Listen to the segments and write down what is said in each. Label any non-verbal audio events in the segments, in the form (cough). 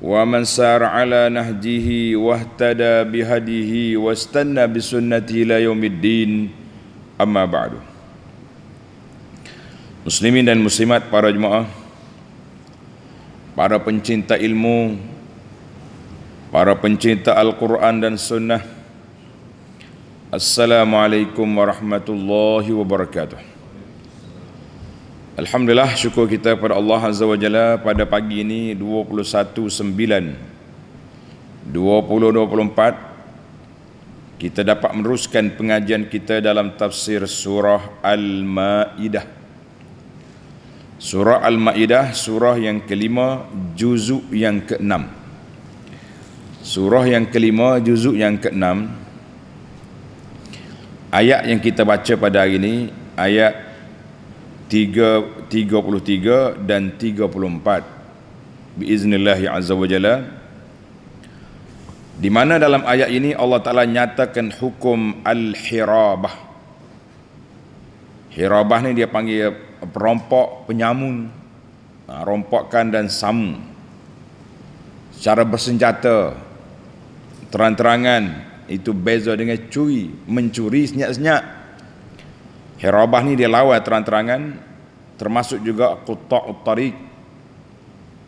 ومن سار على نهجه واهتدى بهديه واستنى بسنته الى يوم الدين اما بعد Muslimin dan muslimat para jemaah Para pencinta ilmu Para pencinta Al-Quran dan Sunnah Assalamualaikum warahmatullahi wabarakatuh Alhamdulillah syukur kita kepada Allah Azza wa Jalla pada pagi ini 21.9 2024 kita dapat meneruskan pengajian kita dalam tafsir surah Al-Maidah. Surah Al-Maidah surah yang kelima juzuk yang keenam. Surah yang kelima juzuk yang keenam. Ayat yang kita baca pada hari ini ayat 33 dan 34 biiznillah azza wajalla di mana dalam ayat ini Allah Taala nyatakan hukum al-hirabah hirabah ni dia panggil rompok penyamun ha, rompokkan dan samu cara bersenjata terang-terangan itu beza dengan curi mencuri senyap-senyap Hirabah ni dia lawa terang-terangan termasuk juga qutta' tariq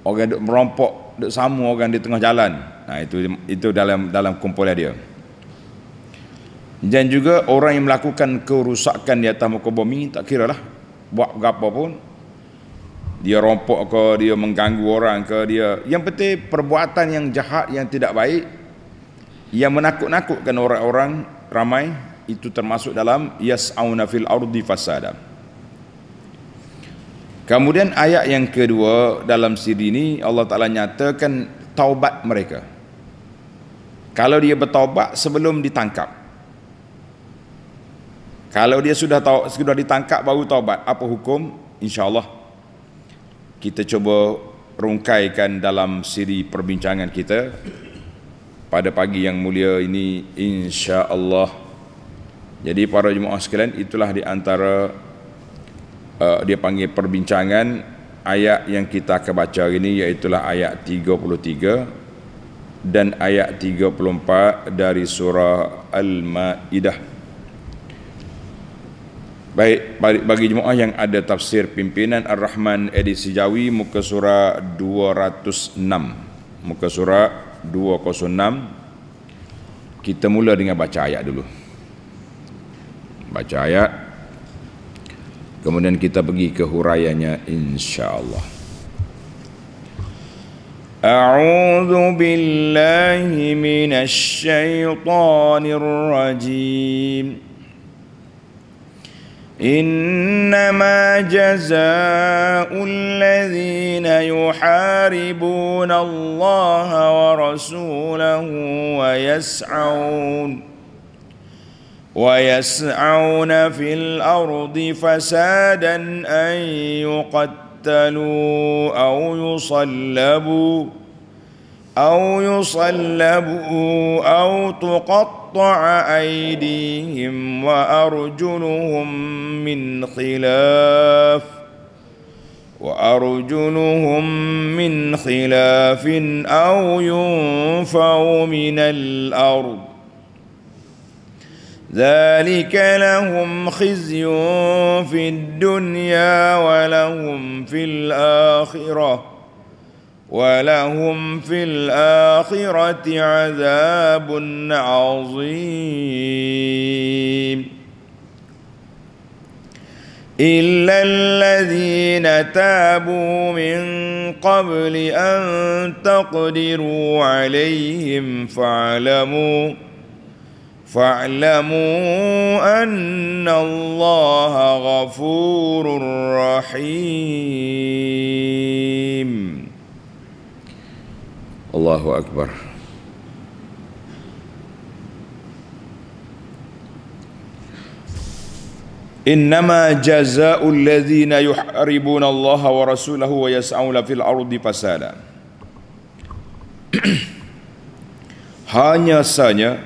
orang duk merompok duk samu orang di tengah jalan nah itu itu dalam dalam kumpulan dia dan juga orang yang melakukan kerusakan di atas muka bumi tak kira lah buat apa pun dia rompok ke dia mengganggu orang ke dia yang penting perbuatan yang jahat yang tidak baik yang menakut-nakutkan orang-orang ramai itu termasuk dalam yas'auna fil ardi fasada kemudian ayat yang kedua dalam siri ini Allah Ta'ala nyatakan taubat mereka kalau dia bertaubat sebelum ditangkap kalau dia sudah tahu sudah ditangkap baru taubat apa hukum Insya Allah kita cuba rungkaikan dalam siri perbincangan kita pada pagi yang mulia ini Insya Allah jadi para jemaah sekalian itulah di antara uh, dia panggil perbincangan ayat yang kita akan baca hari ini iaitu ayat 33 dan ayat 34 dari surah Al-Maidah. Baik bagi jemaah yang ada tafsir pimpinan Ar-Rahman edisi Jawi muka surah 206. Muka surah 206 kita mula dengan baca ayat dulu baca ayat kemudian kita pergi ke hurayanya insyaallah A'udzu billahi minasy syaithanir rajim إنما جزاء الذين يحاربون الله ورسوله ويسعون ويسعون في الارض فسادا ان يقتلوا او يصلبوا او يصلبوا او تقطع ايديهم وارجلهم من خلاف وارجلهم من خلاف او ينفوا من الارض ذلك لهم خزي في الدنيا ولهم في الآخرة ولهم في الآخرة عذاب عظيم إلا الذين تابوا من قبل أن تقدروا عليهم فاعلموا فاعلموا ان الله غفور رحيم الله اكبر انما جزاء الذين يحاربون الله ورسوله ويسعون في الارض فسادا (clears throat) hanya saja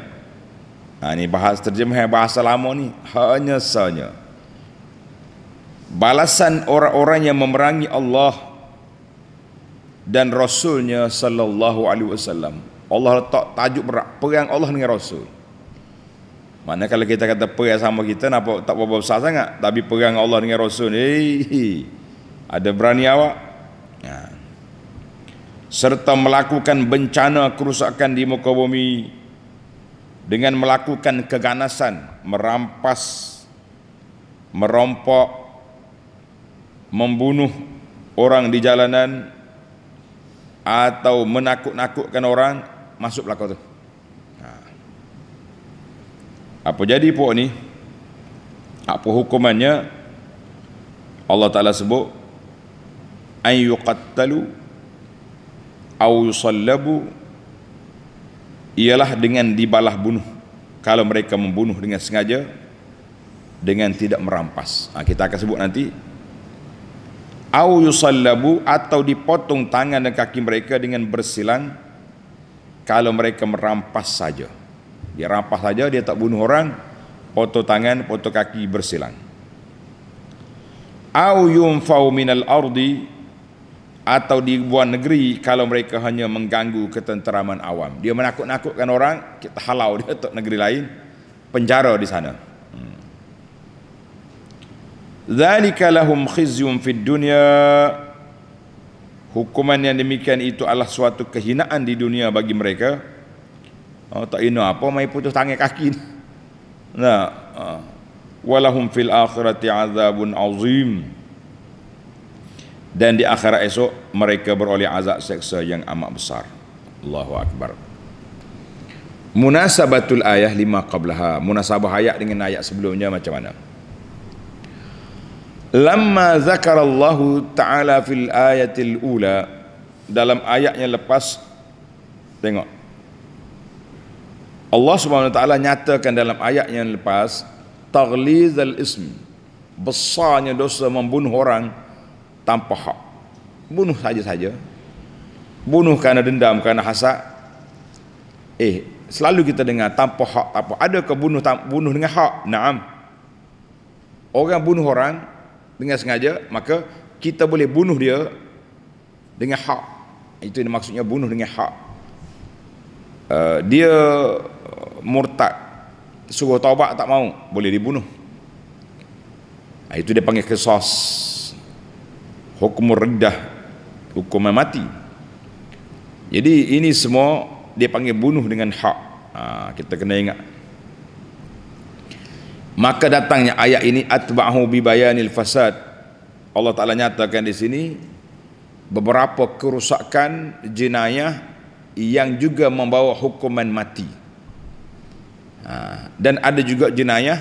Ha, ini bahasa terjemah bahasa lama ni. Hanya sahaja. Balasan orang-orang yang memerangi Allah dan Rasulnya sallallahu alaihi wasallam. Allah letak tajuk berat perang Allah dengan Rasul. Mana kalau kita kata perang sama kita nak tak apa besar sangat tapi perang Allah dengan Rasul ni ada berani awak? Ha. Serta melakukan bencana kerusakan di muka bumi dengan melakukan keganasan, merampas, merompok, membunuh orang di jalanan atau menakut-nakutkan orang masuk belaka tu. Ha. Apa jadi puak ni? Apa hukumannya? Allah Taala sebut ay yuqattalu aw yusallabu ialah dengan dibalah bunuh kalau mereka membunuh dengan sengaja dengan tidak merampas ha, kita akan sebut nanti au yusallabu atau dipotong tangan dan kaki mereka dengan bersilang kalau mereka merampas saja dia rampas saja dia tak bunuh orang potong tangan potong kaki bersilang au yunfau minal ardi atau di buah negeri kalau mereka hanya mengganggu ketenteraman awam. Dia menakut-nakutkan orang, kita halau dia untuk negeri lain, penjara di sana. Hmm. Zalika lahum khizyum fid dunya. Hukuman yang demikian itu adalah suatu kehinaan di dunia bagi mereka. Oh, tak ino apa mai putus tangan kaki ni. Nah, uh. walahum fil akhirati azabun azim dan di akhirat esok mereka beroleh azab seksa yang amat besar Allahu Akbar munasabatul ayah lima qablaha munasabah ayat dengan ayat sebelumnya macam mana lama zakarallahu ta'ala fil ayatil ula dalam ayat yang lepas tengok Allah subhanahu wa ta'ala nyatakan dalam ayat yang lepas taghlizal ism besarnya dosa membunuh orang tanpa hak bunuh saja-saja bunuh kerana dendam kerana hasad eh selalu kita dengar tanpa hak apa ada ke bunuh bunuh dengan hak naam orang bunuh orang dengan sengaja maka kita boleh bunuh dia dengan hak itu yang maksudnya bunuh dengan hak uh, dia eh, murtad suruh taubat tak mau boleh dibunuh ah, itu dia panggil kesos hukum redah hukuman mati jadi ini semua dia panggil bunuh dengan hak ha, kita kena ingat maka datangnya ayat ini atba'ahu bibayanil fasad Allah Ta'ala nyatakan di sini beberapa kerusakan jenayah yang juga membawa hukuman mati ha, dan ada juga jenayah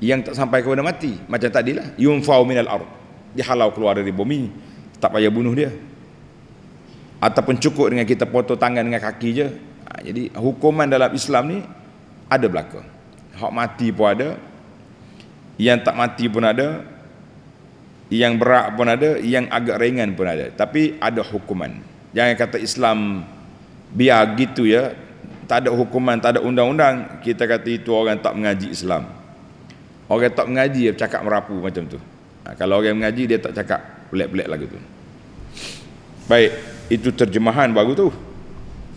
yang tak sampai kepada mati macam tadilah yunfau minal ardh dia halau keluar dari bumi tak payah bunuh dia ataupun cukup dengan kita potong tangan dengan kaki je ha, jadi hukuman dalam Islam ni ada belaka. hak mati pun ada yang tak mati pun ada yang berat pun ada yang agak ringan pun ada tapi ada hukuman jangan kata Islam biar gitu ya tak ada hukuman tak ada undang-undang kita kata itu orang tak mengaji Islam orang tak mengaji cakap merapu macam tu ha, kalau orang mengaji dia tak cakap pelik-pelik lagu tu baik itu terjemahan baru tu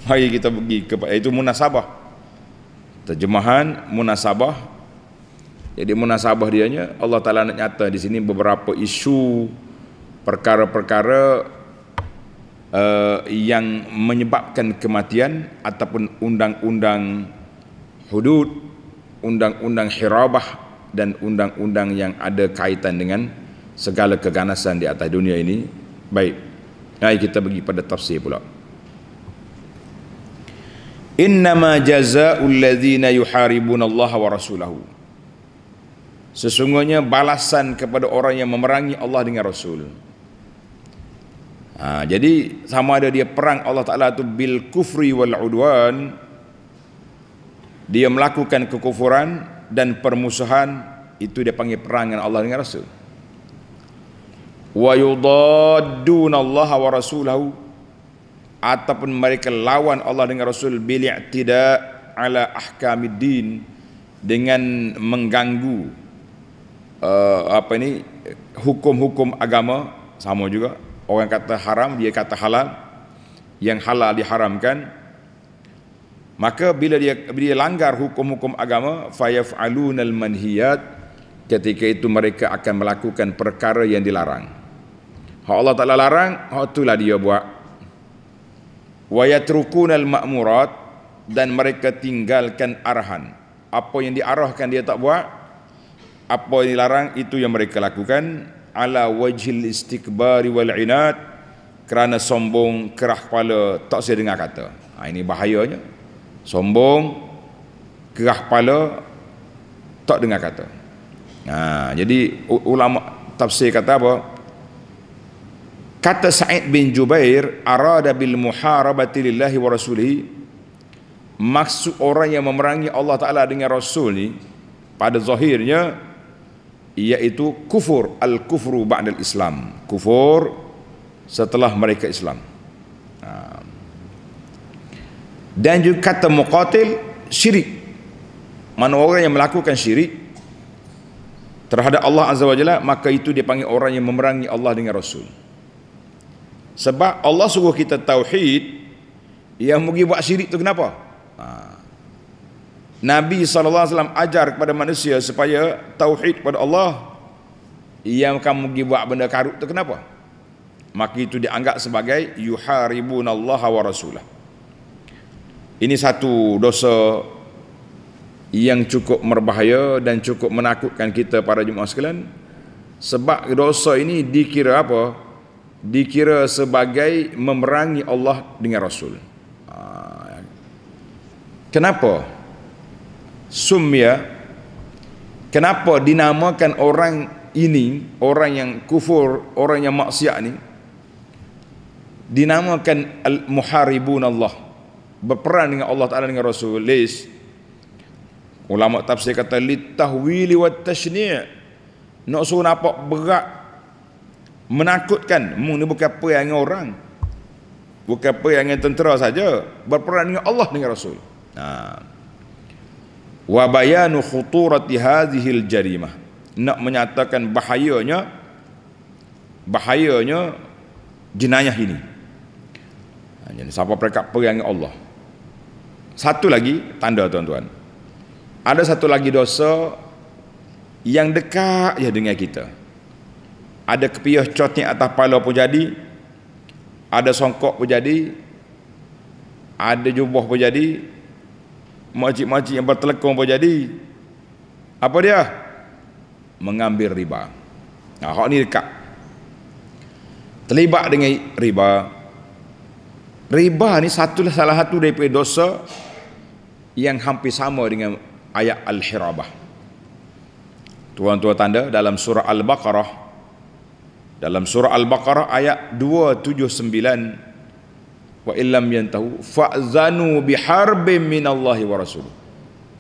mari kita pergi ke. itu munasabah terjemahan munasabah jadi munasabah dianya Allah Ta'ala nak nyata di sini beberapa isu perkara-perkara uh, yang menyebabkan kematian ataupun undang-undang hudud, undang-undang hirabah dan undang-undang yang ada kaitan dengan segala keganasan di atas dunia ini baik mari kita pergi pada tafsir pula innama jazaa'ul ladzina yuharibuna Allah wa rasulahu sesungguhnya balasan kepada orang yang memerangi Allah dengan rasul ha, jadi sama ada dia perang Allah Taala tu bil kufri wal udwan dia melakukan kekufuran dan permusuhan itu dia panggil perangan Allah dengan rasul wa yudadduna Allah wa rasulahu ataupun mereka lawan Allah dengan Rasul bil i'tida ala ahkamiddin dengan mengganggu uh, apa ini hukum-hukum agama sama juga orang kata haram dia kata halal yang halal diharamkan maka bila dia bila dia langgar hukum-hukum agama fayaf'alunal manhiyat ketika itu mereka akan melakukan perkara yang dilarang Hak Allah Taala larang, hak itulah dia buat. Wa yatrukunal ma'murat dan mereka tinggalkan arahan. Apa yang diarahkan dia tak buat, apa yang dilarang itu yang mereka lakukan ala wajhil istikbari wal kerana sombong kerah kepala tak saya dengar kata. Ha, ini bahayanya. Sombong kerah kepala tak dengar kata. Ha, jadi ulama tafsir kata apa? Kata Sa'id bin Jubair arada bil muharabati lillahi wa rasulih maksud orang yang memerangi Allah Taala dengan Rasul ni pada zahirnya iaitu kufur al kufru ba'dal Islam kufur setelah mereka Islam dan juga kata muqatil syirik mana orang yang melakukan syirik terhadap Allah Azza wa Jalla maka itu dia panggil orang yang memerangi Allah dengan Rasul sebab Allah suruh kita tauhid yang mungkin buat syirik tu kenapa? Ha. Nabi SAW ajar kepada manusia supaya tauhid kepada Allah yang akan mungkin buat benda karut tu kenapa? Maka itu dianggap sebagai yuharibun Allah wa rasulah. Ini satu dosa yang cukup merbahaya dan cukup menakutkan kita para jemaah sekalian sebab dosa ini dikira apa? dikira sebagai memerangi Allah dengan Rasul. Ah, kenapa? Sumya kenapa dinamakan orang ini, orang yang kufur, orang yang maksiat ni dinamakan al-muharibun Allah. Berperang dengan Allah Taala dengan Rasul. Lis. Ulama tafsir kata litahwili wat tasyni'. Nak suruh nampak berat menakutkan mung ni bukan apa yang orang bukan apa yang tentera saja berperang dengan Allah dengan Rasul ha wa bayanu khuturati hadhil jarimah nak menyatakan bahayanya bahayanya jenayah ini ha, jadi siapa perangkap perang dengan Allah satu lagi tanda tuan-tuan ada satu lagi dosa yang dekat ya dengan kita ada kepiah cotik atas kepala pun jadi ada songkok pun jadi ada jubah pun jadi makcik-makcik yang bertelekong pun jadi apa dia mengambil riba nah, hak ni dekat terlibat dengan riba riba ni satu salah satu daripada dosa yang hampir sama dengan ayat al-hirabah tuan-tuan tanda dalam surah al-baqarah dalam surah al-baqarah ayat 279 wa illam yantahu fa'zanu biharbin minallahi wa rasul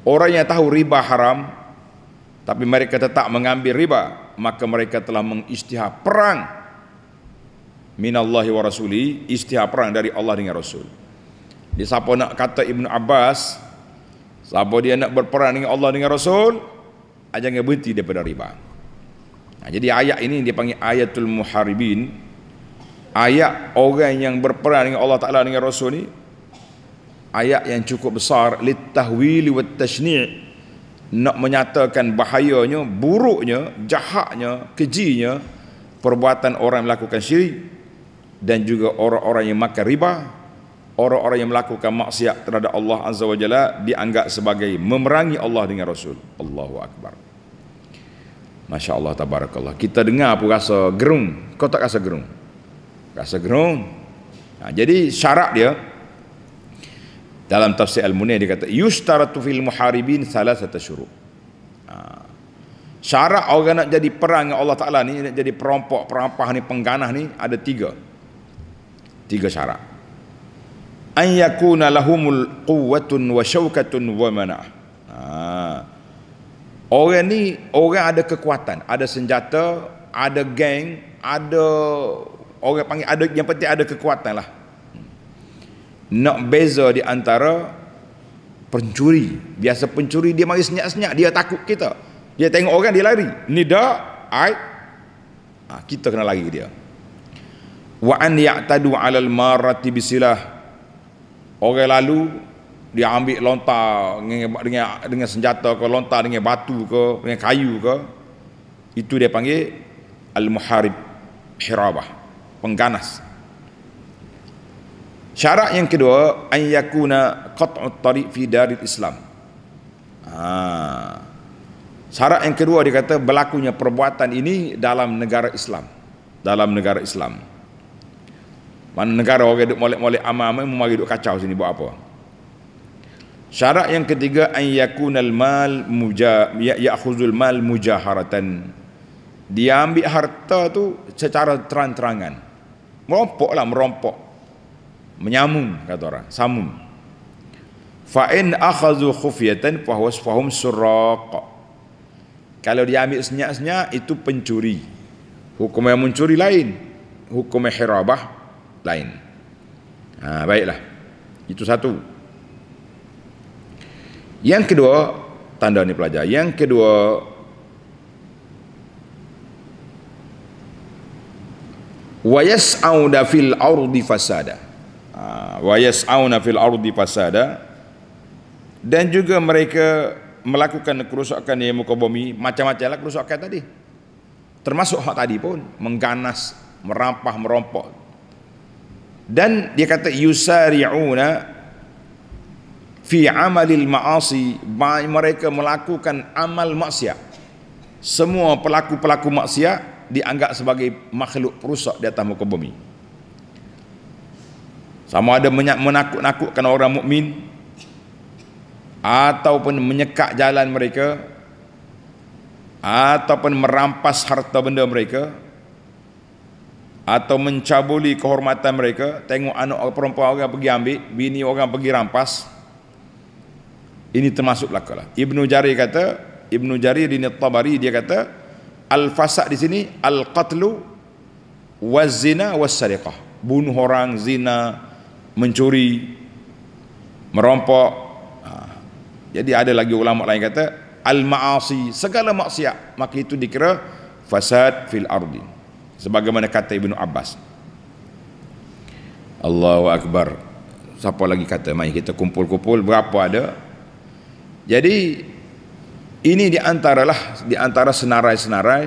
orang yang tahu riba haram tapi mereka tetap mengambil riba maka mereka telah mengisytihar perang min minallahi wa rasuli isytihar perang dari Allah dengan Rasul dia siapa nak kata Ibn Abbas siapa dia nak berperang dengan Allah dengan Rasul ah, jangan berhenti daripada riba Ha, jadi ayat ini dia panggil ayatul muharibin ayat orang yang berperang dengan Allah Taala dengan Rasul ni ayat yang cukup besar lit tahwil wat tashni' nak menyatakan bahayanya buruknya jahatnya kejinya perbuatan orang melakukan syirik dan juga orang-orang yang makan riba orang-orang yang melakukan maksiat terhadap Allah Azza wa Jalla dianggap sebagai memerangi Allah dengan Rasul Allahu Akbar Masya Allah tabarakallah. Kita dengar apa rasa gerung. Kau tak rasa gerung? Rasa gerung. Ha, jadi syarat dia dalam tafsir Al-Munir dia kata yustaratu fil muharibin salah satu Ha, syarat orang nak jadi perang dengan Allah Taala ni nak jadi perompak, perampah ni, pengganah ni ada tiga. Tiga syarat. Ayyakuna lahumul quwwatun wa syaukatun wa mana'. Ha. Orang ni orang ada kekuatan, ada senjata, ada geng, ada orang panggil ada yang penting ada kekuatan lah. Nak beza di antara pencuri. Biasa pencuri dia mari senyap-senyap, dia takut kita. Dia tengok orang dia lari. Ni dak ai ha, kita kena lari dia. Wa an ya'tadu 'alal marati bisilah. Orang lalu dia ambil lontar dengan, dengan, dengan senjata ke lontar dengan batu ke dengan kayu ke itu dia panggil al-muharib hirabah pengganas syarat yang kedua an yakuna qat'u tariq fi daril islam ha. syarat yang kedua dia kata berlakunya perbuatan ini dalam negara islam dalam negara islam mana negara orang duduk molek-molek amam-amam mari duk kacau sini buat apa Syarat yang ketiga an yakunal mal muja ya yakhuzul mal mujaharatan. Dia ambil harta tu secara terang-terangan. Merompoklah merompok. Lah, Menyamun kata orang, samun. Fa in akhadhu khufyatan fa huwa fahum surraq. Kalau dia ambil senyap-senyap itu pencuri. Hukum yang mencuri lain. Hukum yang hirabah lain. Ha, baiklah. Itu Satu. Yang kedua, tanda ni pelajar. Yang kedua, wa yas'auna fil ardi fasada. Ha, wa yas'auna fil ardi fasada. Dan juga mereka melakukan kerusakan di muka bumi, macam-macam lah kerusakan tadi. Termasuk hak tadi pun, mengganas, merampah, merompok. Dan dia kata, yusari'una fi amalil ma'asi mereka melakukan amal maksiat semua pelaku-pelaku maksiat dianggap sebagai makhluk perusak di atas muka bumi sama ada menakut-nakutkan orang mukmin ataupun menyekat jalan mereka ataupun merampas harta benda mereka atau mencabuli kehormatan mereka tengok anak perempuan orang pergi ambil bini orang pergi rampas ini termasuk belaka lah. Ibnu Jari kata, Ibnu Jari di Tabari dia kata, al-fasad di sini al-qatlu wazina wasariqah. Bunuh orang, zina, mencuri, merompok. Ha. Jadi ada lagi ulama lain kata al-ma'asi, segala maksiat, maka itu dikira fasad fil ardi. Sebagaimana kata Ibnu Abbas. Allahu akbar. Siapa lagi kata mai kita kumpul-kumpul berapa ada? Jadi ini di antaralah di antara senarai-senarai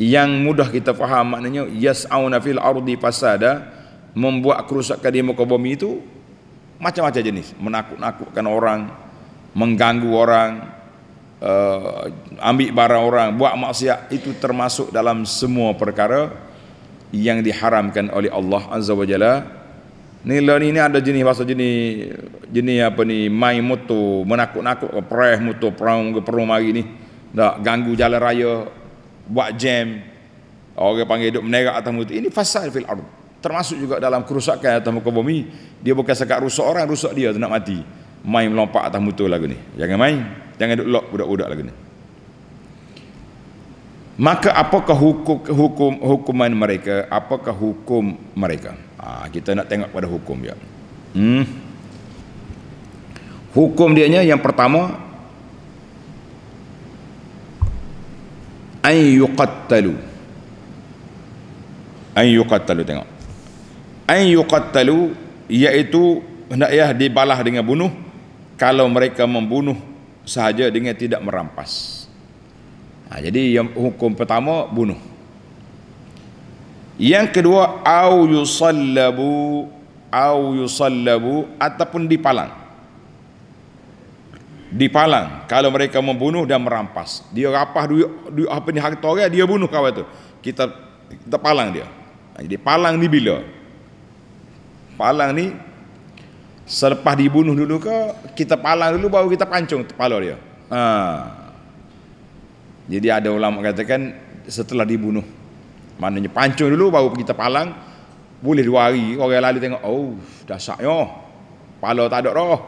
yang mudah kita faham maknanya yas'auna fil ardi fasada membuat kerusakan di muka bumi itu macam-macam jenis menakut-nakutkan orang mengganggu orang uh, ambil barang orang buat maksiat itu termasuk dalam semua perkara yang diharamkan oleh Allah Azza Wajalla. Ni lor lah ini ada jenis bahasa jenis jenis apa ni mai moto menakut-nakut ke preh moto perang ke perung mari ni. Dak ganggu jalan raya buat jam. Orang panggil duk menerak atas moto. Ini fasal fil ard. Termasuk juga dalam kerusakan atas muka bumi, dia bukan sekak rusak orang, rusak dia tu nak mati. Main melompat atas moto lagu ni. Jangan main. Jangan duk lock budak-budak lagu ni. Maka apakah hukum, hukum hukuman mereka? Apakah hukum mereka? Ah, kita nak tengok pada hukum ya. hmm. hukum dia nya yang pertama ay yuqattalu ay yuqattalu tengok ay yuqattalu iaitu hendak ya dibalah dengan bunuh kalau mereka membunuh sahaja dengan tidak merampas ha, jadi yang hukum pertama bunuh yang kedua au yusallabu au yusallabu ataupun dipalang. Dipalang kalau mereka membunuh dan merampas. Dia rapah duit, duit apa ni harta orang dia bunuh kawan tu. Kita kita palang dia. Ha, jadi palang ni bila? Palang ni selepas dibunuh dulu ke kita palang dulu baru kita pancung kepala dia. Ha. Jadi ada ulama katakan setelah dibunuh Maknanya pancung dulu baru pergi terpalang Boleh dua hari orang lalu tengok Oh dasar dasaknya oh. Pala tak ada roh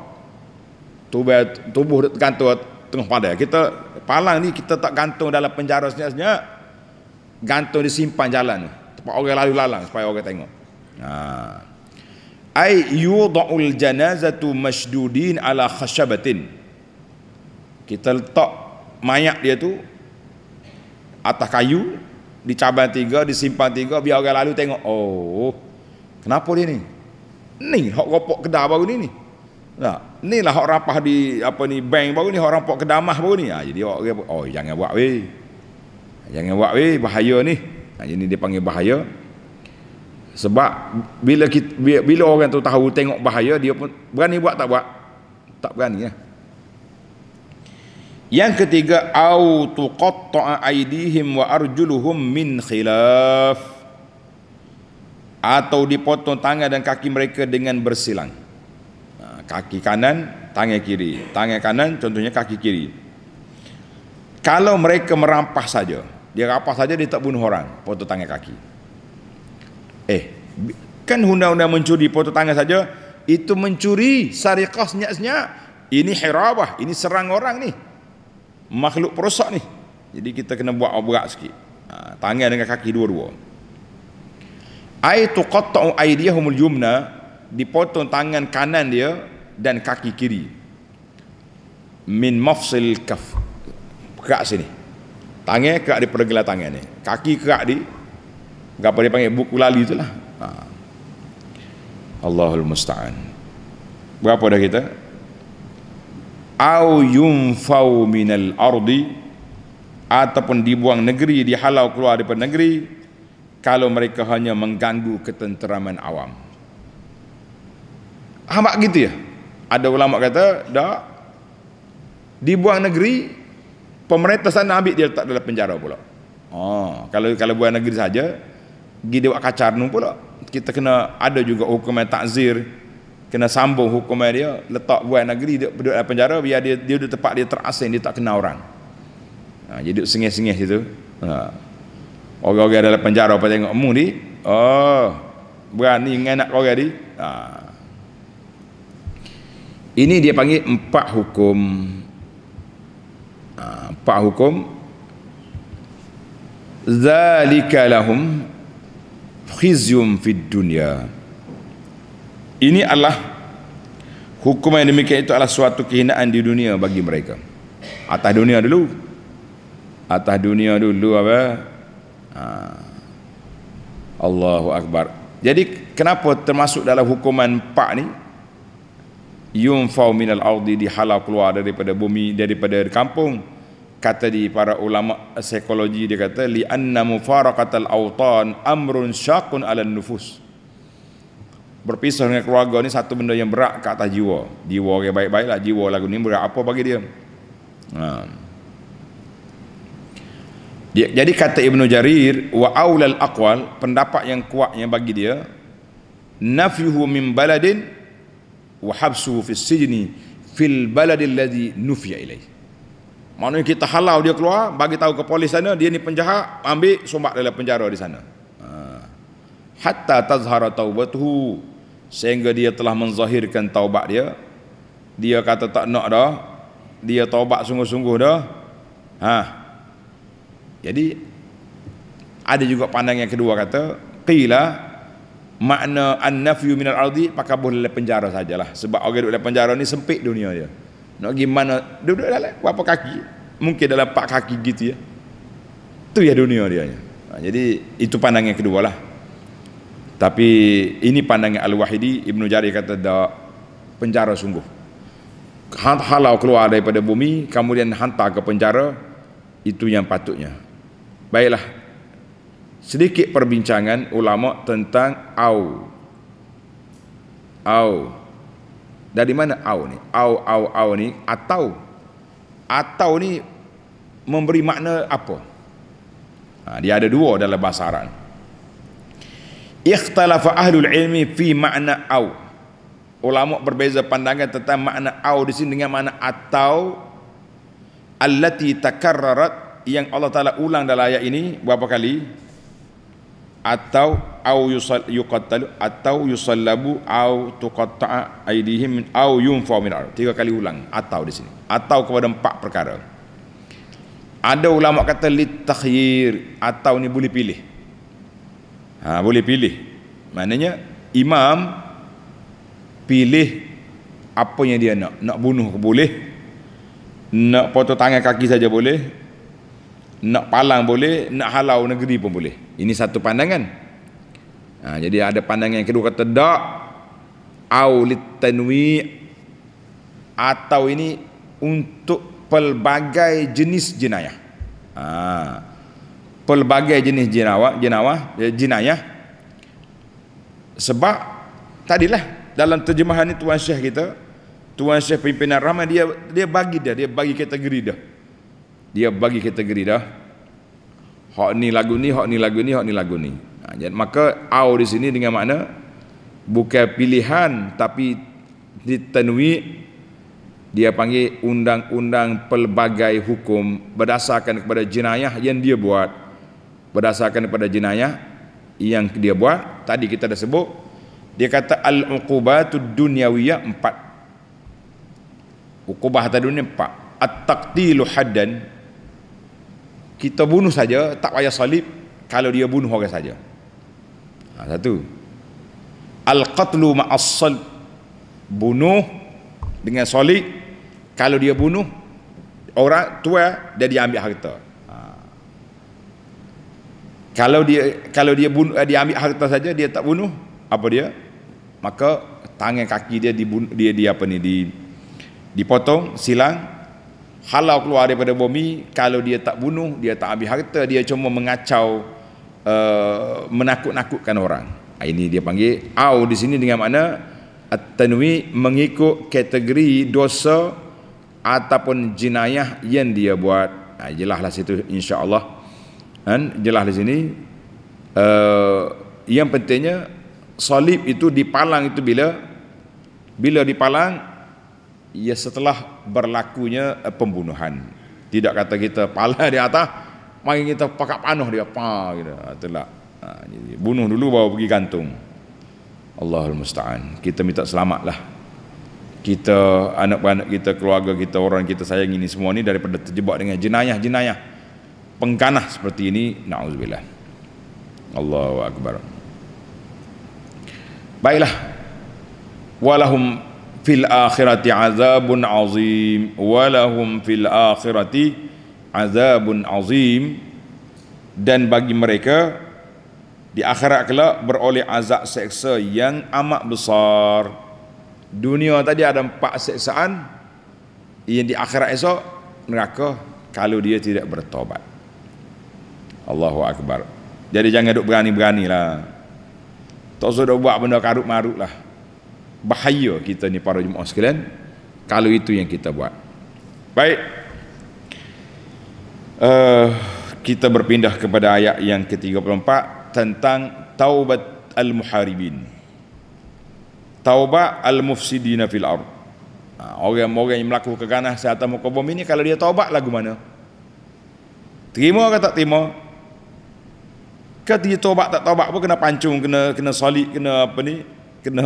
Tubuh, tubuh gantung tengah pada Kita palang ni kita tak gantung dalam penjara senyap-senyap Gantung disimpan jalan Tempat orang lalu lalang supaya orang tengok ha. Ai yudaul janazatu masdudin ala khashabatin Kita letak mayat dia tu Atas kayu di dicabar tiga, disimpan tiga, biar orang lalu tengok. Oh, kenapa dia ni? Ni, hok ropok kedah baru ni ni. Nah, ni lah hok rapah di apa ni bank baru ni, hok rapok kedamah baru ni. Ha, jadi orang oh jangan buat weh. Jangan buat weh, bahaya ni. Ha, ah, ini dia panggil bahaya. Sebab bila kita, bila orang tu tahu tengok bahaya, dia pun berani buat tak buat? Tak berani lah. Yang ketiga au tuqatta'a aydihim wa arjuluhum min khilaf atau dipotong tangan dan kaki mereka dengan bersilang. Ha, kaki kanan, tangan kiri. Tangan kanan contohnya kaki kiri. Kalau mereka merampas saja, dia rampas saja dia tak bunuh orang, potong tangan kaki. Eh, kan undang-undang mencuri potong tangan saja itu mencuri sariqah senyap-senyap. Ini hirabah, ini serang orang ni makhluk perosak ni jadi kita kena buat berat sikit ha, tangan dengan kaki dua-dua ay tuqatta'u aydiyahumul yumna dipotong tangan kanan dia dan kaki kiri min mafsil kaf kerak sini tangan kerak di pergelangan tangan ni kaki kerak di apa dia panggil buku lali tu lah ha. Allahul Musta'an berapa dah kita au yunfau minal ardi ataupun dibuang negeri dihalau keluar daripada negeri kalau mereka hanya mengganggu ketenteraman awam apa gitu ya ada ulama kata dak dibuang negeri pemerintah sana ambil dia letak dalam penjara pula oh kalau kalau buang negeri saja gi dia buat kacar pula kita kena ada juga hukuman takzir kena sambung hukuman dia letak buat negeri dia duduk dalam penjara biar dia dia duduk tempat dia terasing dia tak kenal orang ha, jadi duduk sengih-sengih situ ha. orang-orang dalam penjara apa tengok mu ni oh berani dengan anak orang ni ha. ini dia panggil empat hukum ha, empat hukum zalika khizyum fid dunya ini adalah hukuman yang demikian itu adalah suatu kehinaan di dunia bagi mereka atas dunia dulu atas dunia dulu apa ha. Allahu Akbar jadi kenapa termasuk dalam hukuman pak ni yunfau minal ardi dihalau keluar daripada bumi daripada kampung kata di para ulama psikologi dia kata li anna mufaraqatal awtan amrun syaqun 'alan nufus berpisah dengan keluarga ni satu benda yang berat ke atas jiwa jiwa orang baik baiklah lah jiwa lagu ni berat apa bagi dia ha. Dia, jadi kata Ibnu Jarir wa aulal aqwal pendapat yang kuatnya bagi dia nafyuhu min baladin wa habsuhu fi sijni fil baladi alladhi nufiya ilai. maknanya kita halau dia keluar bagi tahu ke polis sana dia ni penjahat ambil sumbat dalam penjara di sana ha. hatta tazhara taubatuhu sehingga dia telah menzahirkan taubat dia dia kata tak nak dah dia taubat sungguh-sungguh dah ha jadi ada juga pandang yang kedua kata qila makna an-nafyu minal ardi pakai boleh penjara sajalah sebab orang duduk dalam penjara ni sempit dunia dia nak pergi mana duduk dalam berapa kaki mungkin dalam empat kaki gitu ya tu ya dunia dia ha, jadi itu pandangan kedua lah tapi ini pandangan Al-Wahidi Ibnu Jari kata dah penjara sungguh. Halau keluar daripada bumi kemudian hantar ke penjara itu yang patutnya. Baiklah. Sedikit perbincangan ulama tentang au. Au. Dari mana au ni? Au au au ni atau atau ni memberi makna apa? Ha, dia ada dua dalam bahasa Arab ikhtalafa ahlul ilmi fi makna au ulama berbeza pandangan tentang makna au di sini dengan makna atau allati takarrarat yang Allah Taala ulang dalam ayat ini berapa kali atau au yusal yuqattalu atau yusallabu au tuqatta'a aydihim au yunfa min ar tiga kali ulang atau di sini atau kepada empat perkara ada ulama kata litakhir atau ni boleh pilih ha, boleh pilih maknanya imam pilih apa yang dia nak nak bunuh boleh nak potong tangan kaki saja boleh nak palang boleh nak halau negeri pun boleh ini satu pandangan ha, jadi ada pandangan yang kedua kata dak au litanwi atau ini untuk pelbagai jenis jenayah Ah pelbagai jenis jinawah, jinawah, eh, jinayah. Sebab tadilah dalam terjemahan ini Tuan Syekh kita, Tuan Syekh pimpinan Rahman dia dia bagi dia, dia bagi kategori dia. Dia bagi kategori dia. Hak ni lagu ni, hak ni lagu ni, hak ni lagu ni. Ha, maka au di sini dengan makna bukan pilihan tapi ditenui dia panggil undang-undang pelbagai hukum berdasarkan kepada jenayah yang dia buat berdasarkan kepada jenayah yang dia buat tadi kita dah sebut dia kata al-uqubatud dunyawiyah empat uqubah atas dunia empat at-taqtilu haddan kita bunuh saja tak payah salib kalau dia bunuh orang saja ha, satu al-qatlu ma'assal bunuh dengan salib kalau dia bunuh orang tua dia diambil harta kalau dia kalau dia bunuh, eh, dia ambil harta saja dia tak bunuh apa dia maka tangan kaki dia dibun, dia dia apa ni di dipotong silang halau keluar daripada bumi kalau dia tak bunuh dia tak ambil harta dia cuma mengacau uh, menakut-nakutkan orang ah, ini dia panggil au di sini dengan makna at-tanwi mengikut kategori dosa ataupun jinayah yang dia buat ha, ah, jelaslah situ insya allah dan jelas di sini uh, yang pentingnya salib itu dipalang itu bila bila dipalang ya setelah berlakunya uh, pembunuhan. Tidak kata kita palang di atas, mari kita pakak panah dia apa gitu. Ah, Telak. Ah, bunuh dulu baru pergi gantung. Allahul musta'an. Kita minta selamatlah kita anak-anak kita keluarga kita orang kita sayang ini semua ni daripada terjebak dengan jenayah-jenayah pengkanah seperti ini naudzubillah Allahu akbar Baiklah walahum fil akhirati azabun azim walahum fil akhirati azabun azim dan bagi mereka di akhirat kelak beroleh azab seksa yang amat besar dunia tadi ada empat seksaan yang di akhirat esok neraka kalau dia tidak bertobat Allahu Akbar. Jadi jangan duk berani-beranilah. Tak usah duk buat benda karut-marut lah. Bahaya kita ni para jemaah sekalian. Kalau itu yang kita buat. Baik. Uh, kita berpindah kepada ayat yang ke-34 tentang taubat al-muharibin. Taubat al-mufsidina fil ard. Ha, orang-orang yang melakukan keganah sehatan muka bumi ini kalau dia taubat lagu mana? Terima atau tak terima? Kata dia taubat tak taubat pun kena pancung, kena kena solid, kena apa ni, kena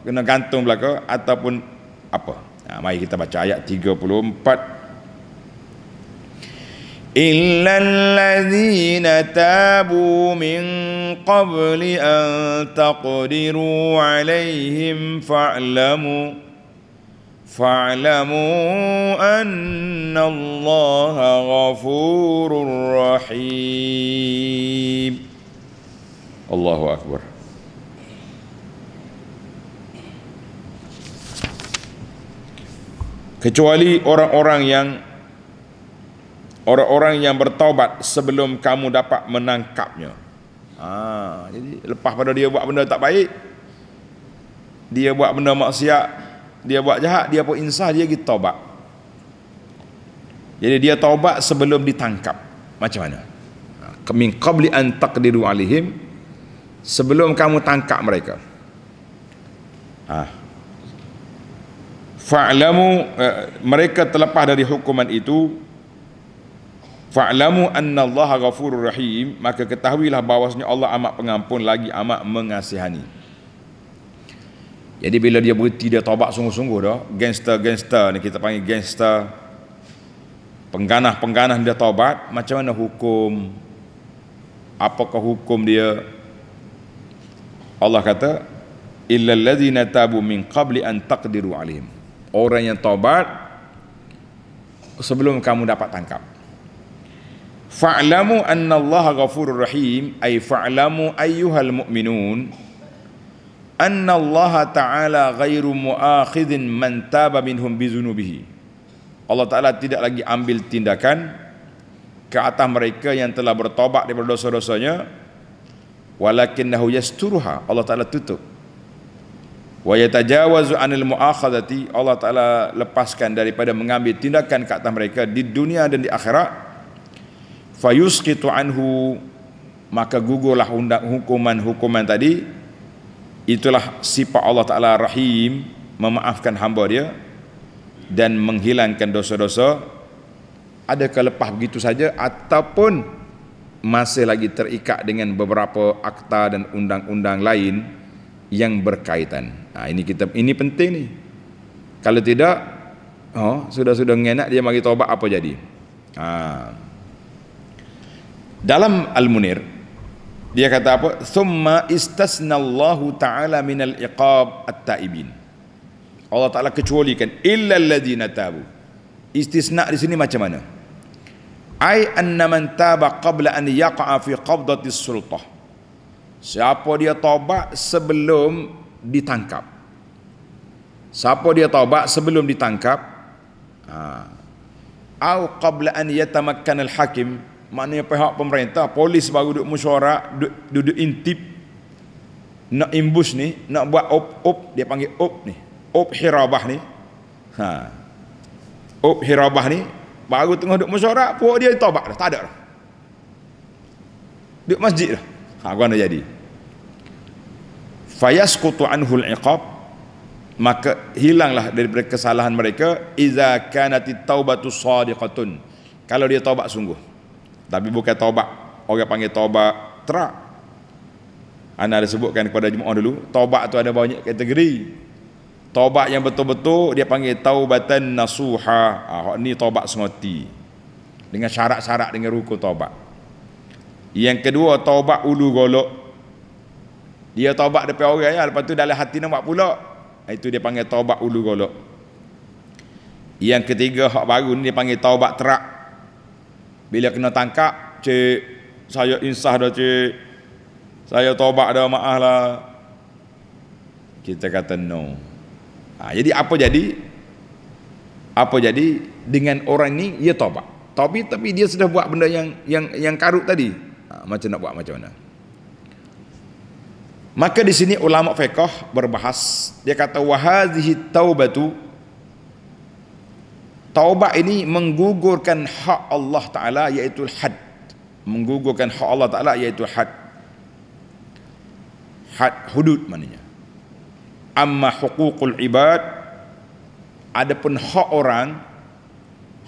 kena gantung belaka ataupun apa. Ha, mari kita baca ayat 34. إلا الذين تابوا من قبل أن تقدروا alayhim faalamu. فاعلموا ان الله غفور رحيم الله اكبر kecuali orang-orang yang orang-orang yang bertaubat sebelum kamu dapat menangkapnya. Ha, jadi lepas pada dia buat benda tak baik, dia buat benda maksiat, dia buat jahat dia pun insah dia gitu taubat jadi dia taubat sebelum ditangkap macam mana ha, min qabli an taqdiru alihim sebelum kamu tangkap mereka ha. fa'lamu eh, mereka terlepas dari hukuman itu fa'lamu anna Allah ghafurur rahim maka ketahuilah bahawasanya Allah amat pengampun lagi amat mengasihani jadi bila dia berhenti dia taubat sungguh-sungguh dah, gangster-gangster ni kita panggil gangster pengganah-pengganah dia taubat, macam mana hukum? Apakah hukum dia? Allah kata illal ladzina tabu min qabli an taqdiru alim. Orang yang taubat sebelum kamu dapat tangkap. Fa'lamu anna Allah ghafurur rahim ay fa'lamu ayyuhal mu'minun anna Allah Ta'ala ghairu mu'akhidin man taba minhum bizunubihi. Allah Ta'ala tidak lagi ambil tindakan ke atas mereka yang telah bertobat daripada dosa-dosanya walakinnahu yasturuha Allah Ta'ala tutup wa yatajawazu anil mu'akhadati Allah Ta'ala lepaskan daripada mengambil tindakan ke atas mereka di dunia dan di akhirat fayusqitu anhu maka gugurlah hukuman-hukuman tadi itulah sifat Allah Ta'ala rahim memaafkan hamba dia dan menghilangkan dosa-dosa adakah lepas begitu saja ataupun masih lagi terikat dengan beberapa akta dan undang-undang lain yang berkaitan. Nah, ha, ini kita ini penting ni. Kalau tidak, oh sudah-sudah ngenak dia mari taubat apa jadi? Ha. Dalam Al-Munir dia kata apa summa Allah ta'ala min al iqab at-ta'ibin Allah Ta'ala kecualikan illa alladhina tabu istisna di sini macam mana ay anna man taba qabla an yaqa'a fi qabdatis sultah siapa dia taubat sebelum ditangkap siapa dia taubat sebelum ditangkap ha atau qabla an yatamakkan al-hakim mana pihak pemerintah Polis baru duduk musyarak Duduk, duduk intip Nak imbus ni Nak buat op op Dia panggil op ni Op hirabah ni ha. Op hirabah ni Baru tengah duduk musyarak Puak dia ditobak dah Tak ada dah Duduk masjid dah Ha, kau jadi Fayas kutu anhul iqab Maka hilanglah daripada kesalahan mereka Iza kanati taubatu sadiqatun Kalau dia taubat sungguh tapi bukan taubat. Orang panggil taubat terak. Anda ada sebutkan kepada Jumaat dulu. Taubat tu ada banyak kategori. Taubat yang betul-betul dia panggil taubatan nasuha. Ah, ni taubat semati. Dengan syarat-syarat dengan rukun taubat. Yang kedua taubat ulu golok. Dia taubat depan orang ya, lepas tu dalam hati nampak pula. Ah, itu dia panggil taubat ulu golok. Yang ketiga hak baru ni dia panggil taubat terak. Bila kena tangkap, cik, saya insah dah cik. Saya tobat dah maaf lah. Kita kata no. Ha, jadi apa jadi? Apa jadi dengan orang ni dia tobat. Tapi tapi dia sudah buat benda yang yang yang karut tadi. Ha, macam nak buat macam mana? Maka di sini ulama fiqh berbahas dia kata wahazihi taubatu taubat ini menggugurkan hak Allah Ta'ala iaitu had menggugurkan hak Allah Ta'ala iaitu had had hudud maknanya amma hukukul ibad pun hak orang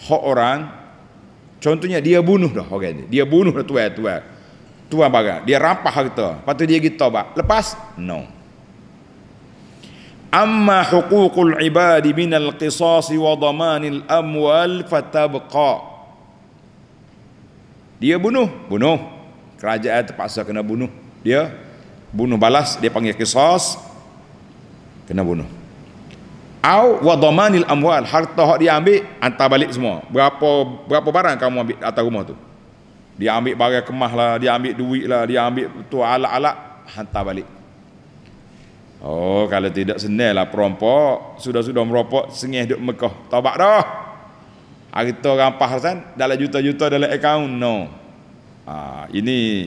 hak orang contohnya dia bunuh dah okay dia bunuh dah tuan tuan tuan barang dia rampas kita, lepas tu dia pergi taubat lepas no amma huququl ibadi min al-qisas wa damanil amwal fatabqa dia bunuh bunuh kerajaan terpaksa kena bunuh dia bunuh balas dia panggil qisas kena bunuh au wa damanil amwal harta hak dia ambil hantar balik semua berapa berapa barang kamu ambil atas rumah tu dia ambil barang kemah lah dia ambil duit lah dia ambil tu alat-alat hantar balik Oh, kalau tidak senil lah perompok, sudah-sudah merompok, sengih duduk Mekah. Tawabak dah. Hari tu orang pahasan, dalam juta-juta dalam akaun, no. Ha, ini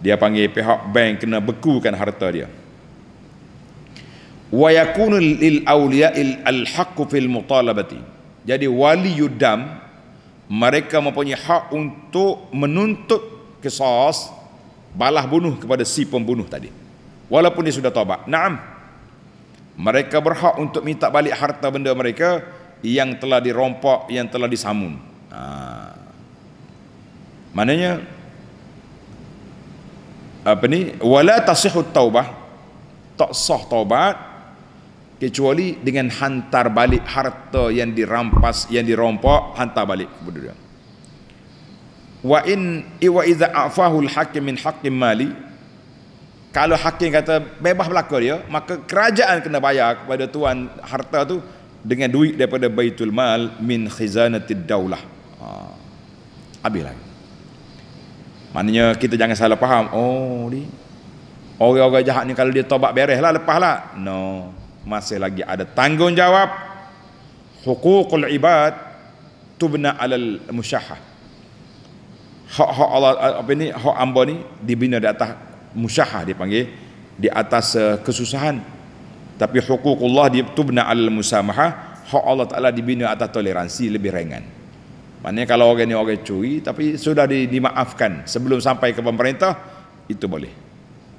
dia panggil pihak bank kena bekukan harta dia. Wa yakunu lil awliya'il al-haqqu fil mutalabati. Jadi wali yudam mereka mempunyai hak untuk menuntut kisas balah bunuh kepada si pembunuh tadi walaupun dia sudah taubat. Naam. Mereka berhak untuk minta balik harta benda mereka yang telah dirompak, yang telah disamun. Ha. Maknanya apa ni? Wala tasihu taubah. Tak sah taubat kecuali dengan hantar balik harta yang dirampas, yang dirompak, hantar balik kepada dia. Wa in wa idza afahul hakim min haqqi mali kalau hakim kata bebas berlaku dia maka kerajaan kena bayar kepada tuan harta tu dengan duit daripada baitul mal min khizanatid daulah ha. habis lagi maknanya kita jangan salah faham oh ni orang-orang jahat ni kalau dia tobat beres lah lepas lah no masih lagi ada tanggungjawab hukukul ibad tubna alal musyahah hak-hak Allah apa ni hak amba ni dibina di atas musyahah dipanggil di atas uh, kesusahan tapi hukukullah ditubna al musamahah hak Allah Taala dibina atas toleransi lebih ringan maknanya kalau orang ni orang curi tapi sudah di, dimaafkan sebelum sampai ke pemerintah itu boleh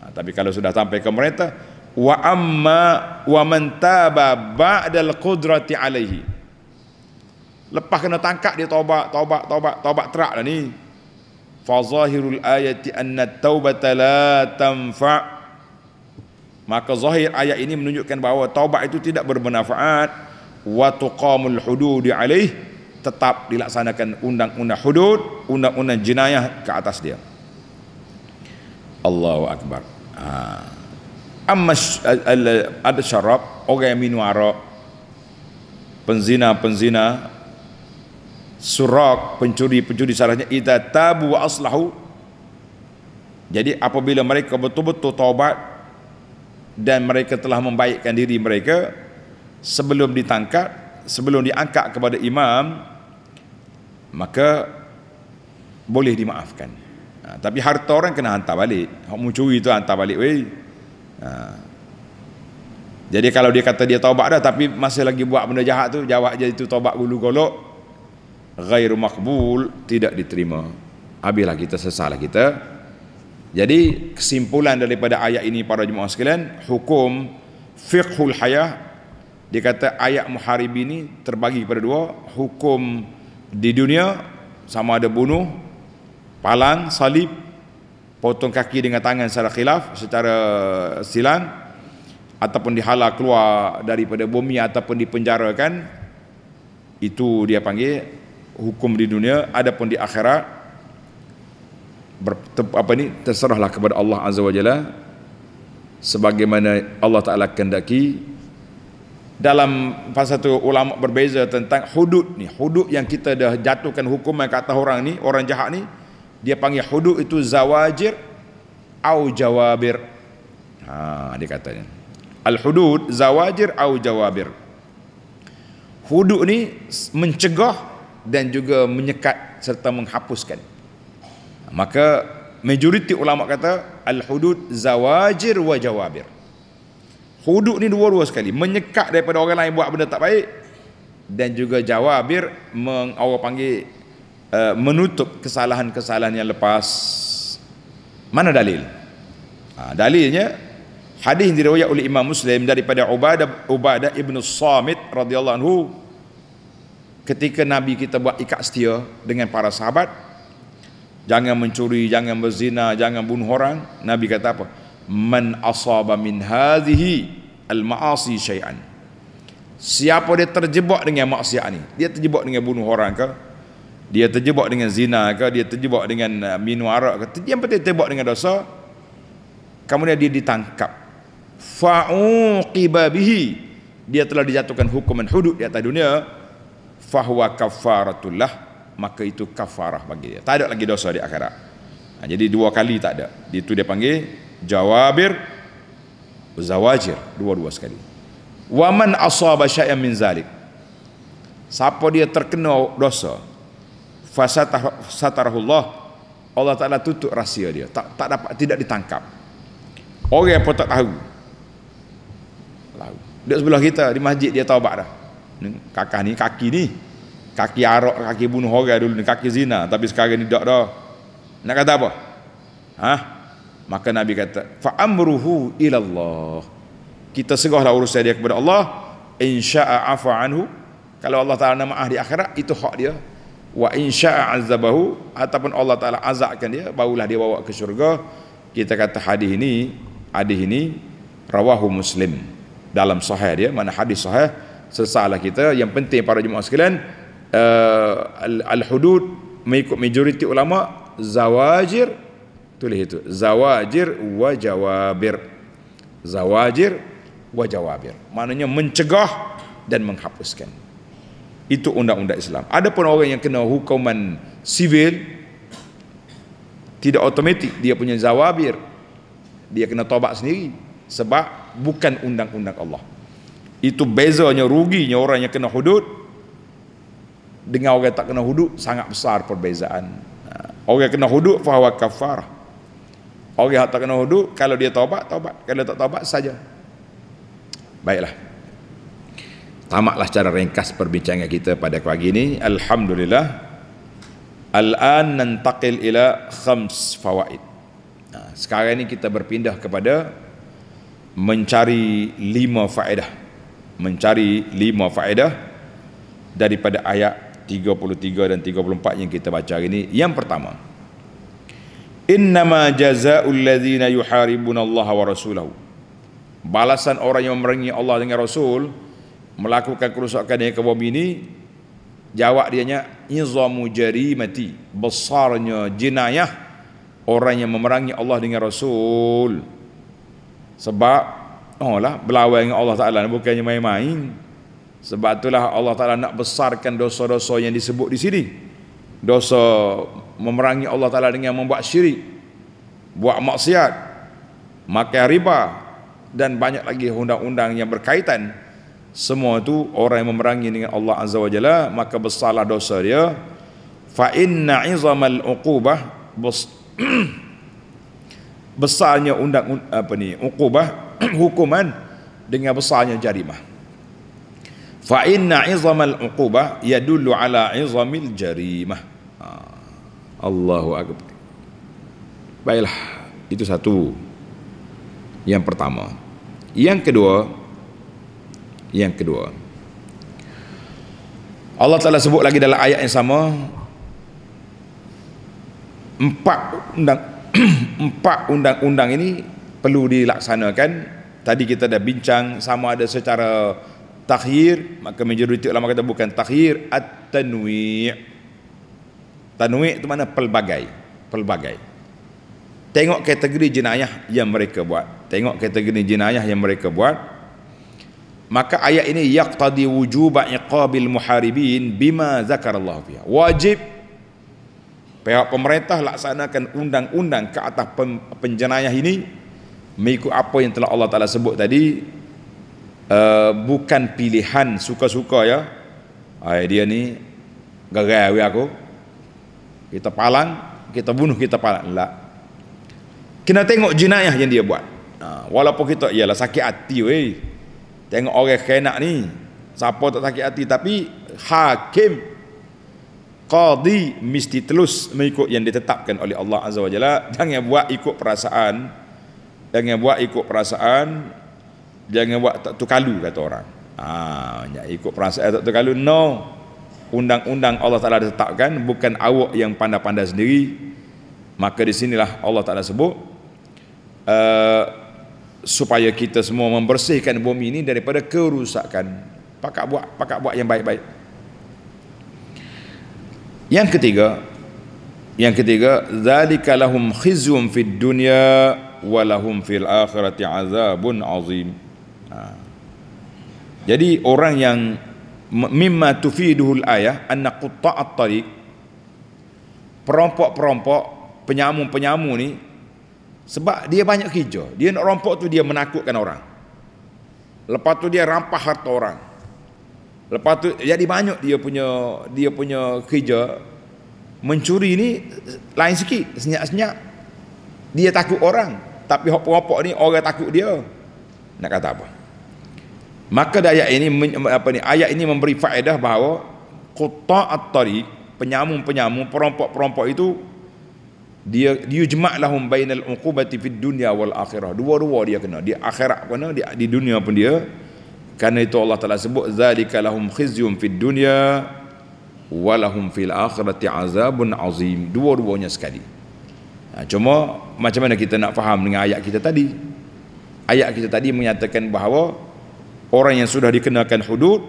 ha, tapi kalau sudah sampai ke pemerintah wa amma wa man taba ba'dal qudrati alaihi lepas kena tangkap dia taubat taubat taubat taubat terak dah ni fazahirul ayat, anna taubata la tanfa maka zahir ayat ini menunjukkan bahawa taubat itu tidak bermanfaat wa tuqamul hudud alaih tetap dilaksanakan undang-undang hudud undang-undang jenayah ke atas dia Allahu akbar ha. amma ada syarab orang yang minum arak penzina-penzina surak pencuri-pencuri salahnya idza tabu wa aslahu jadi apabila mereka betul-betul taubat dan mereka telah membaikkan diri mereka sebelum ditangkap sebelum diangkat kepada imam maka boleh dimaafkan ha, tapi harta orang kena hantar balik hak mencuri tu hantar balik wei ha. jadi kalau dia kata dia taubat dah tapi masih lagi buat benda jahat tu jawab je itu taubat gulu golok ghairu makbul tidak diterima habislah kita sesalah kita jadi kesimpulan daripada ayat ini para jemaah sekalian hukum fiqhul hayah dikata ayat muharib ini terbagi kepada dua hukum di dunia sama ada bunuh palang salib potong kaki dengan tangan secara khilaf secara silang ataupun dihala keluar daripada bumi ataupun dipenjarakan itu dia panggil hukum di dunia ada pun di akhirat ber, apa ini terserahlah kepada Allah azza wajalla sebagaimana Allah taala kendaki dalam pasal satu ulama berbeza tentang hudud ni hudud yang kita dah jatuhkan hukuman kata orang ni orang jahat ni dia panggil hudud itu zawajir au jawabir ha dia katanya al hudud zawajir au jawabir hudud ni mencegah dan juga menyekat serta menghapuskan maka majoriti ulama kata al-hudud zawajir wa jawabir hudud ni dua-dua sekali menyekat daripada orang lain buat benda tak baik dan juga jawabir meng, orang panggil uh, menutup kesalahan-kesalahan yang lepas mana dalil ha, dalilnya hadis diriwayat oleh Imam Muslim daripada Ubadah Ubadah Ibnu Samit radhiyallahu anhu ketika Nabi kita buat ikat setia dengan para sahabat jangan mencuri jangan berzina jangan bunuh orang Nabi kata apa man asaba min hadhihi al maasi syai'an siapa dia terjebak dengan maksiat ni dia terjebak dengan bunuh orang ke dia terjebak dengan zina ke dia terjebak dengan uh, minum arak ke dia yang terjebak dengan dosa kemudian dia ditangkap fa'uqiba bihi dia telah dijatuhkan hukuman hudud di atas dunia fahuwa kafaratullah maka itu kafarah bagi dia tak ada lagi dosa di akhirat ha, jadi dua kali tak ada di tu dia panggil jawabir zawajir dua-dua sekali waman asaba syai'an min zalik siapa dia terkena dosa fasatarahullah Allah Taala tutup rahsia dia tak tak dapat tidak ditangkap orang pun tak tahu tahu dia sebelah kita di masjid dia taubat dah kakak ni kaki ni kaki arak kaki bunuh orang dulu ni kaki zina tapi sekarang ni dak dah nak kata apa ha maka nabi kata fa amruhu ila Allah kita serahlah urusan dia kepada Allah insya'a afa anhu kalau Allah Taala nama ahli akhirat itu hak dia wa insya'a azabahu ataupun Allah Taala azabkan dia barulah dia bawa ke syurga kita kata hadis ini hadis ini rawahu muslim dalam sahih dia mana hadis sahih sesalah kita yang penting para jemaah sekalian uh, al hudud mengikut majoriti ulama zawajir tulis itu zawajir wa jawabir zawajir wa jawabir maknanya mencegah dan menghapuskan itu undang-undang Islam ada pun orang yang kena hukuman sivil tidak otomatik dia punya zawabir dia kena tobat sendiri sebab bukan undang-undang Allah itu bezanya ruginya orang yang kena hudud dengan orang yang tak kena hudud sangat besar perbezaan orang yang kena hudud fahwa kafarah orang yang tak kena hudud kalau dia taubat taubat kalau tak taubat saja baiklah tamatlah cara ringkas perbincangan kita pada pagi ini alhamdulillah Al-an nantaqil ila khams fawaid. sekarang ini kita berpindah kepada mencari lima faedah mencari lima faedah daripada ayat 33 dan 34 yang kita baca hari ini. Yang pertama, Innama jaza'ul ladzina yuharibuna wa rasulahu. Balasan orang yang memerangi Allah dengan Rasul melakukan kerusakan yang kebom ini jawab dia nya izamu jarimati besarnya jinayah orang yang memerangi Allah dengan Rasul sebab Oh lah. belawai dengan Allah Ta'ala bukannya main-main. Sebab itulah Allah Ta'ala nak besarkan dosa-dosa yang disebut di sini. Dosa memerangi Allah Ta'ala dengan membuat syirik. Buat maksiat. Makan riba. Dan banyak lagi undang-undang yang berkaitan. Semua itu orang yang memerangi dengan Allah Azza wa Jalla. Maka besarlah dosa dia. Fa inna izamal uqubah. Bes- (clears throat) besarnya undang apa ni hukubah (clears throat) hukuman dengan besarnya jarimah fa inna izamal uqubah yadullu ala izamil jarimah ha, Allahu akbar baiklah itu satu yang pertama yang kedua yang kedua Allah Ta'ala sebut lagi dalam ayat yang sama empat undang (clears throat) empat undang-undang ini perlu dilaksanakan tadi kita dah bincang sama ada secara takhir maka majoriti ulama kata bukan takhir at-tanwi' tanwi' itu mana pelbagai pelbagai tengok kategori jenayah yang mereka buat tengok kategori jenayah yang mereka buat maka ayat ini yaqtadi wujuba iqabil muharibin bima zakarallahu fiha wajib pihak pemerintah laksanakan undang-undang ke atas penjenayah ini mengikut apa yang telah Allah Ta'ala sebut tadi uh, bukan pilihan suka-suka ya Ay, dia ni gagal awi aku kita palang kita bunuh kita palang lah kena tengok jenayah yang dia buat uh, walaupun kita ialah sakit hati wey. tengok orang kena ni siapa tak sakit hati tapi hakim qadi mesti telus mengikut yang ditetapkan oleh Allah Azza wa Jalla jangan buat ikut perasaan jangan buat ikut perasaan jangan buat tak tukalu kata orang ah ha, ikut perasaan tak tukalu no undang-undang Allah Taala ditetapkan bukan awak yang pandai-pandai sendiri maka di sinilah Allah Taala sebut uh, supaya kita semua membersihkan bumi ini daripada kerusakan pakak buat pakak buat yang baik-baik yang ketiga, yang ketiga, zalika lahum khizyun fid dunya wa lahum fil akhirati azabun azim. Ha. Jadi orang yang mimma tufiduhu al-ayah anna qutta'at tariq perompok-perompok penyamun-penyamun ni sebab dia banyak kerja dia nak rompok tu dia menakutkan orang lepas tu dia rampas harta orang Lepas tu jadi banyak dia punya dia punya kerja mencuri ni lain sikit senyap-senyap dia takut orang tapi hop-hop ni orang takut dia. Nak kata apa? Maka ayat ini apa ni ayat ini memberi faedah bahawa qutta at-tariq penyamun-penyamun perompak-perompak itu dia dia jema'lahum bainal uqubati fid dunya wal akhirah. Dua-dua dia kena. Di akhirat kena, di, di dunia pun dia Karena itu Allah Taala sebut zalika lahum khizyun fid dunya wa lahum fil akhirati azabun azim. Dua-duanya sekali. Ha, cuma macam mana kita nak faham dengan ayat kita tadi? Ayat kita tadi menyatakan bahawa orang yang sudah dikenakan hudud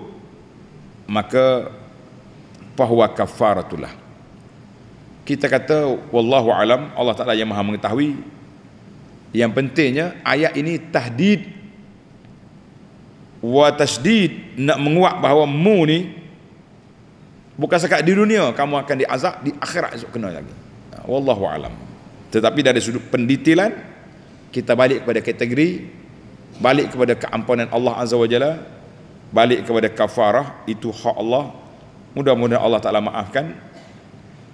maka fahuwa kafaratullah. Kita kata wallahu alam Allah Taala yang Maha mengetahui. Yang pentingnya ayat ini tahdid wa tasdid nak menguat bahawa mu ni bukan sekat di dunia kamu akan diazab di akhirat esok kena lagi ha, wallahu alam tetapi dari sudut pendetilan kita balik kepada kategori balik kepada keampunan Allah azza wajalla balik kepada kafarah itu hak Allah mudah-mudahan Allah taala maafkan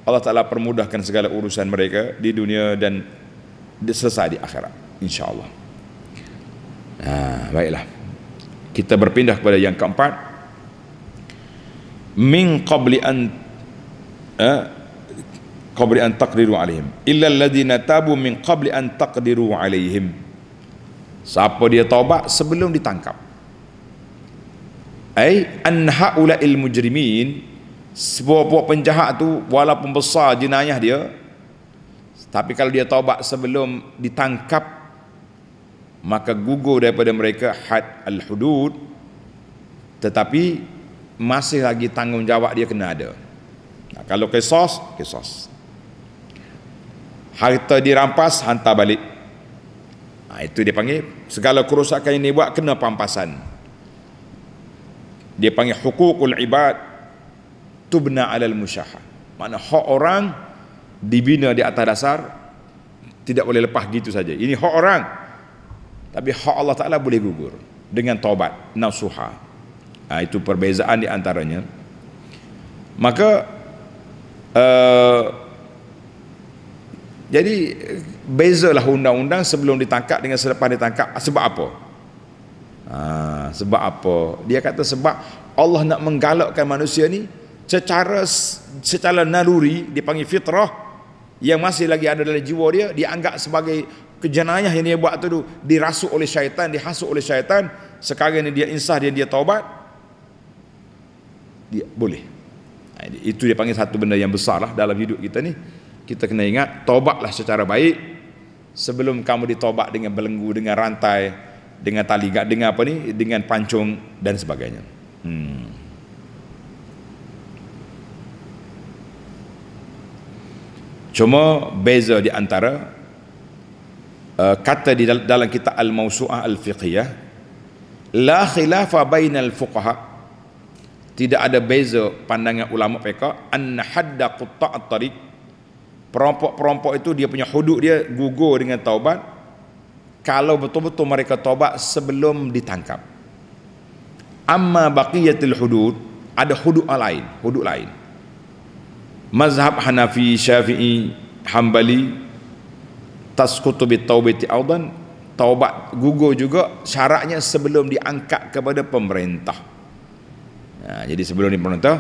Allah taala permudahkan segala urusan mereka di dunia dan selesai di akhirat insyaallah ah ha, baiklah kita berpindah kepada yang keempat min qabli an eh, qabli an taqdiru alaihim illa alladhina tabu min qabli an taqdiru alaihim siapa dia taubat sebelum ditangkap ai an haula al mujrimin sebuah-buah penjahat tu walaupun besar jenayah dia tapi kalau dia taubat sebelum ditangkap maka gugur daripada mereka had al-hudud tetapi masih lagi tanggungjawab dia kena ada nah, kalau kisos, kisos harta dirampas, hantar balik nah, itu dia panggil segala kerusakan yang dia buat, kena pampasan dia panggil hukukul ibad tubna alal musyaha makna hak orang dibina di atas dasar tidak boleh lepas gitu saja ini hak orang tapi hak Allah Taala boleh gugur dengan taubat nasuha ha, itu perbezaan di antaranya maka uh, jadi bezalah undang-undang sebelum ditangkap dengan selepas ditangkap sebab apa ha, sebab apa dia kata sebab Allah nak menggalakkan manusia ni secara secara naluri dipanggil fitrah yang masih lagi ada dalam jiwa dia dianggap sebagai kejenayah yang dia buat tu tu dirasuk oleh syaitan dihasuk oleh syaitan sekarang ni dia insah dia dia taubat dia boleh ha, itu dia panggil satu benda yang besar lah dalam hidup kita ni kita kena ingat taubatlah secara baik sebelum kamu ditobat dengan belenggu dengan rantai dengan tali dengan apa ni dengan pancung dan sebagainya hmm. cuma beza di antara Eh, kata di dalam, dalam kitab al-mausu'ah al-fiqhiyah la khilafa bainal fuqaha tidak ada beza pandangan ulama mereka anna hadda qutta at-tariq perompok-perompok itu dia punya hudud dia gugur dengan taubat kalau betul-betul mereka taubat sebelum ditangkap amma baqiyatul hudud ada hudud lain hudud lain mazhab Hanafi Syafi'i Hambali taskutu bitaubati audan taubat gugur juga syaratnya sebelum diangkat kepada pemerintah nah, ha, jadi sebelum di pemerintah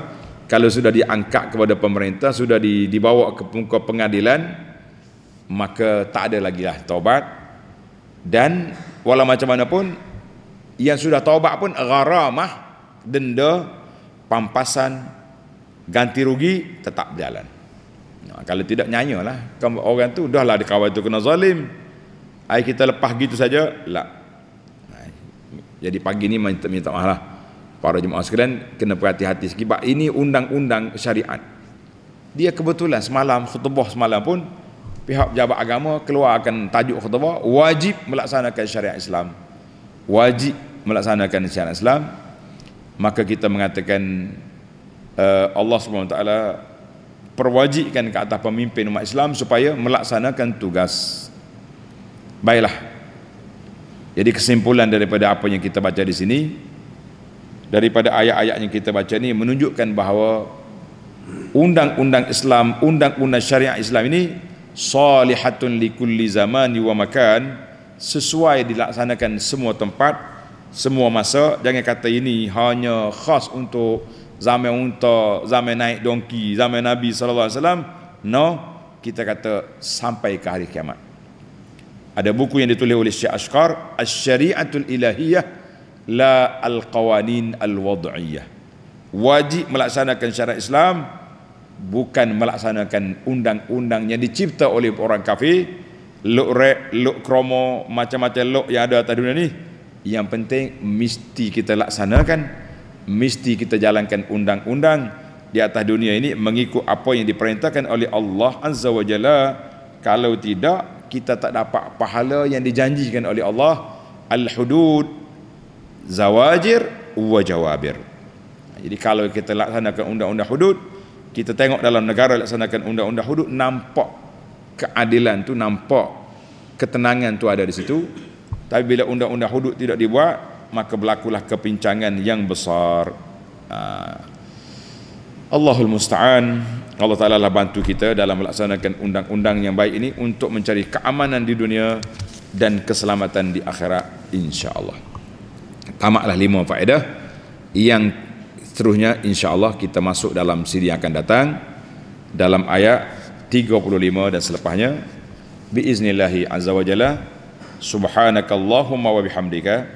kalau sudah diangkat kepada pemerintah sudah di, dibawa ke muka pengadilan maka tak ada lagi lah taubat dan wala macam mana pun yang sudah taubat pun gharamah denda pampasan ganti rugi tetap berjalan kalau tidak nyanyalah kau orang tu dahlah lah dikawal tu kena zalim ai kita lepas gitu saja lah jadi pagi ni minta, minta maaf lah para jemaah sekalian kena berhati-hati sikit sebab ini undang-undang syariat dia kebetulan semalam khutbah semalam pun pihak pejabat agama keluarkan tajuk khutbah wajib melaksanakan syariat Islam wajib melaksanakan syariat Islam maka kita mengatakan eh, Allah Subhanahu taala perwajibkan ke atas pemimpin umat Islam supaya melaksanakan tugas. Baiklah. Jadi kesimpulan daripada apa yang kita baca di sini daripada ayat-ayat yang kita baca ini menunjukkan bahawa undang-undang Islam, undang-undang syariah Islam ini salihatun li kulli zaman wa makan sesuai dilaksanakan semua tempat, semua masa. Jangan kata ini hanya khas untuk zaman unta, zaman naik donki, zaman Nabi sallallahu alaihi wasallam, no, kita kata sampai ke hari kiamat. Ada buku yang ditulis oleh Syekh Ashqar, Asy-Syari'atul Ilahiyah la al-qawanin al-wad'iyah. Wajib melaksanakan syariat Islam bukan melaksanakan undang-undang yang dicipta oleh orang kafir, luk rek, luk kromo, macam-macam lok yang ada atas dunia ni. Yang penting mesti kita laksanakan mesti kita jalankan undang-undang di atas dunia ini mengikut apa yang diperintahkan oleh Allah Azza wa Jalla. Kalau tidak, kita tak dapat pahala yang dijanjikan oleh Allah Al-Hudud Zawajir wa Jawabir. Jadi kalau kita laksanakan undang-undang hudud, kita tengok dalam negara laksanakan undang-undang hudud nampak keadilan tu nampak ketenangan tu ada di situ. Tapi bila undang-undang hudud tidak dibuat, maka berlakulah kepincangan yang besar. Ah. Allahul musta'an. Allah Taala lah bantu kita dalam melaksanakan undang-undang yang baik ini untuk mencari keamanan di dunia dan keselamatan di akhirat insya-Allah. Tamaklah lima faedah yang seterusnya insya-Allah kita masuk dalam siri yang akan datang dalam ayat 35 dan selepasnya biiznillahi azza wajalla subhanakallahumma wa bihamdika